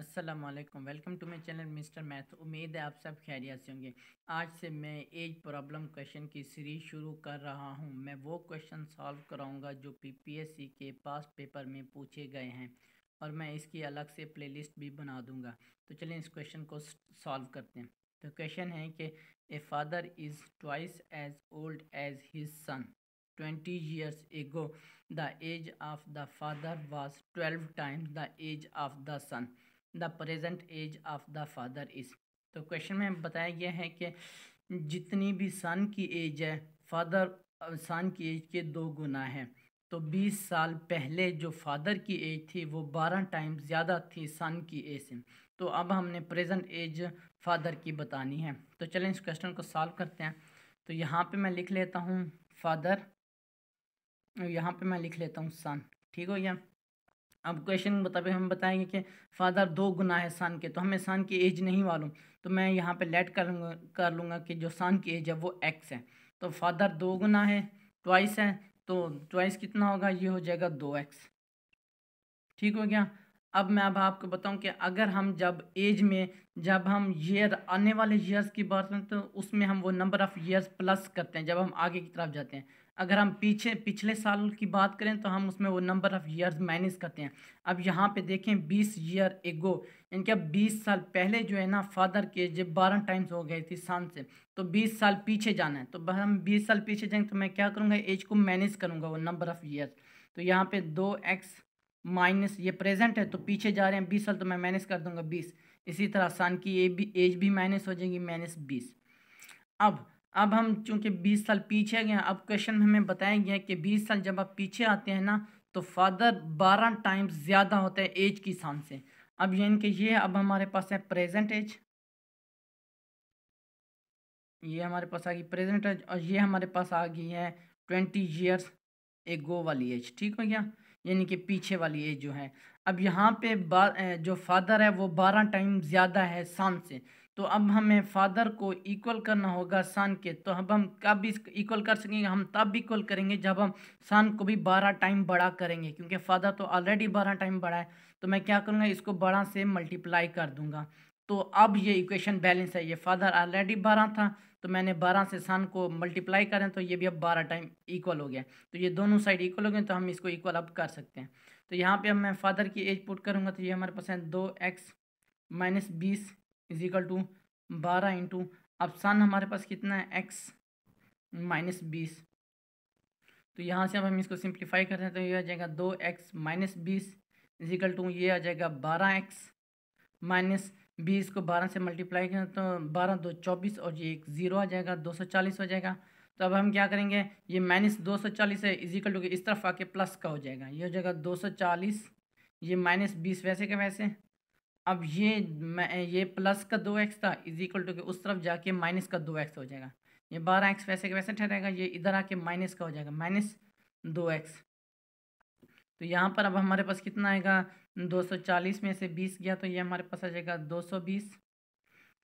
Aslam welcome to my channel mister math उम्मीद है आप सब खैरियत से होंगे आज से मैं एज प्रॉब्लम क्वेश्चन की सीरीज शुरू कर रहा हूं मैं वो क्वेश्चन सॉल्व कराऊंगा जो पीपीएससी के पास पेपर में पूछे गए हैं और मैं इसकी अलग से प्लेलिस्ट भी बना दूंगा तो चलें इस क्वेश्चन को सॉल्व करते हैं तो क्वेश्चन है कि a father is twice as old as his son twenty years ago the age of the father was twelve time the age of the son the present age of the father is तो question में बताया गया है कि जितनी भी सन की as है फादर सन की एज के दो गुना है तो 20 साल पहले जो फादर की एज थी वो 12 टाइम ज़्यादा थी सन की एज से तो अब हमने प्रेजेंट एज फादर की बतानी है तो चलें इस क्वेश्चन को सॉल्व करते हैं तो यहाँ पे मैं लिख लेता हूँ फादर यहाँ पे मैं लिख लेता हूँ सन ठीक हो गया अब क्वेश्चन मुताबिक हम बताएंगे कि फादर दो गुना है सन के तो हमें सन की एज नहीं मालूम तो मैं यहाँ पे लेट कर कर लूँगा कि जो सन की एज है वो एक्स है तो फादर दो गुना है ट्वाइस है तो ट्वाइस कितना होगा ये हो जाएगा दो एक्स ठीक हो गया अब मैं अब आपको बताऊं कि अगर हम जब एज में जब हम ईयर आने वाले ईयर्स की बात करें तो उसमें हम वो नंबर ऑफ़ ईयर्स प्लस करते हैं जब हम आगे की तरफ जाते हैं अगर हम पीछे पिछले साल की बात करें तो हम उसमें वो नंबर ऑफ़ ईयर्स माइनस करते हैं अब यहाँ पे देखें बीस ईयर एगो यानी कि अब बीस साल पहले जो है ना फादर के जब बारह टाइम्स हो गए थे सन से तो बीस साल पीछे जाना है तो हम बीस साल पीछे जाएंगे तो मैं क्या करूँगा एज को मैनेज करूँगा वो नंबर ऑफ़ ईयर्स तो यहाँ पे दो एक्स माइनस ये प्रेजेंट है तो पीछे जा रहे हैं बीस साल तो मैं माइनस कर दूंगा बीस इसी तरह सन की ए भी एज भी माइनस हो जाएगी माइनस बीस अब अब हम चूंकि बीस साल पीछे गए हैं अब क्वेश्चन में हमें बताया गया है कि बीस साल जब आप पीछे आते हैं ना तो फादर बारह टाइम्स ज़्यादा होता है एज की सन से अब ये इनके ये अब हमारे पास है प्रेजेंट एज ये हमारे पास आ गई प्रेजेंट एज और ये हमारे पास आ गई है ट्वेंटी ईयर्स ए गो वाली एज ठीक हो गया यानी कि पीछे वाली एज जो है अब यहाँ पे जो फादर है वो बारह टाइम ज़्यादा है सन से तो अब हमें फादर को इक्वल करना होगा सन के तो अब हम कब इस इक्वल कर सकेंगे हम तब इक्वल करेंगे जब हम सन को भी बारह टाइम बड़ा करेंगे क्योंकि फादर तो ऑलरेडी बारह टाइम बड़ा है तो मैं क्या करूँगा इसको बड़ा से मल्टीप्लाई कर दूँगा तो अब ये इक्वेशन बैलेंस है ये फादर ऑलरेडी बारह था तो मैंने बारह से सन को मल्टीप्लाई करें तो ये भी अब बारह टाइम इक्वल हो गया तो ये दोनों साइड इक्वल हो गए तो हम इसको इक्वल अब कर सकते हैं तो यहाँ पे अब मैं फादर की एज पुट करूँगा तो ये हमारे पास है दो एक्स माइनस बीस इजिकल टू बारह इंटू अब सन हमारे पास कितना है एक्स माइनस बीस तो यहाँ से अब हम इसको सिंप्लीफाई करते हैं तो ये आ जाएगा दो एक्स माइनस बीस इजिकल टू ये आ जाएगा बारह एक्स माइनस बीस को बारह से मल्टीप्लाई करें तो बारह दो चौबीस और ये एक ज़ीरो आ जाएगा दो सौ चालीस हो जाएगा तो अब हम क्या करेंगे ये माइनस दो सौ चालीस है इजिकल टू के इस तरफ आके प्लस का हो जाएगा ये हो जाएगा दो सौ चालीस ये माइनस बीस वैसे के वैसे अब ये ये प्लस का दो एक्स था इजिकल टू के उस तरफ जाके माइनस का दो एक्स हो जाएगा ये बारह एक्स वैसे के वैसे ठहरेगा ये इधर आके माइनस का हो जाएगा माइनस दो एक्स तो यहाँ पर अब हमारे पास कितना आएगा 240 में से 20 गया तो ये हमारे पास आ जाएगा 220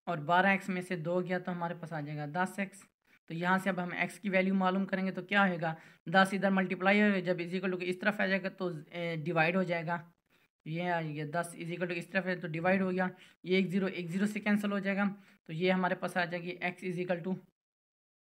और 12x में से दो गया तो हमारे पास आ जाएगा 10x तो यहाँ से अब हम x की वैल्यू मालूम करेंगे तो क्या होएगा 10 इधर मल्टीप्लाई होगा जब इजिकल टू इस तरफ आ जाएगा तो डिवाइड हो जाएगा ये आ गया दस इजिकल टू इस तरफ है तो डिवाइड हो गया ये एक ज़ीरो एक ज़ीरो से कैंसिल हो जाएगा तो ये हमारे पास आ जाएगी एक्स इजिकल टू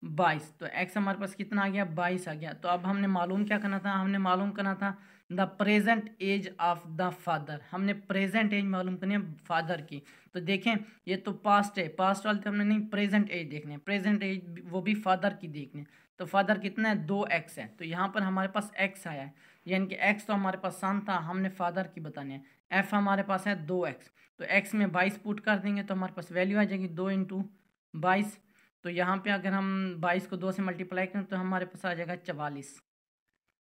बाईस तो एक्स हमारे पास कितना आ गया बाईस आ गया तो अब हमने मालूम क्या करना था हमने मालूम करना था the present age of the father हमने प्रेजेंट एज मालूम करनी है फादर की तो देखें ये तो पास्ट है पास्ट वाले तो हमने नहीं प्रेजेंट एज देखने प्रेजेंट एज वो भी फादर की देखने तो फादर कितना है दो एक्स है तो यहाँ पर हमारे पास एक्स आया है यानी कि एक्स तो हमारे पास शान था हमने फादर की बतानी है एफ हमारे पास है दो एक्स तो एक्स में बाईस पुट कर देंगे तो हमारे पास वैल्यू आ जाएगी दो इंटू बाईस तो यहाँ पे अगर हम बाईस को दो से मल्टीप्लाई करें तो हमारे पास आ जाएगा चवालीस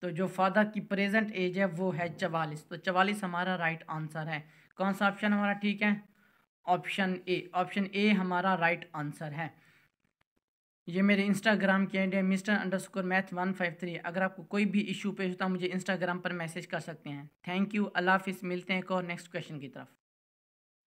तो जो फादर की प्रेजेंट एज है वो है चवालीस तो चवालीस हमारा राइट आंसर है कौन सा ऑप्शन हमारा ठीक है ऑप्शन ए ऑप्शन ए हमारा राइट आंसर है ये मेरे इंस्टाग्राम की एंड है mister underscore math one five three अगर आपको कोई भी इशू पेश होता है मुझे इंस्टाग्राम पर मैसेज कर सकते हैं थैंक यू अल्लाह हाफिज़ मिलते हैं एक और नेक्स्ट क्वेश्चन की तरफ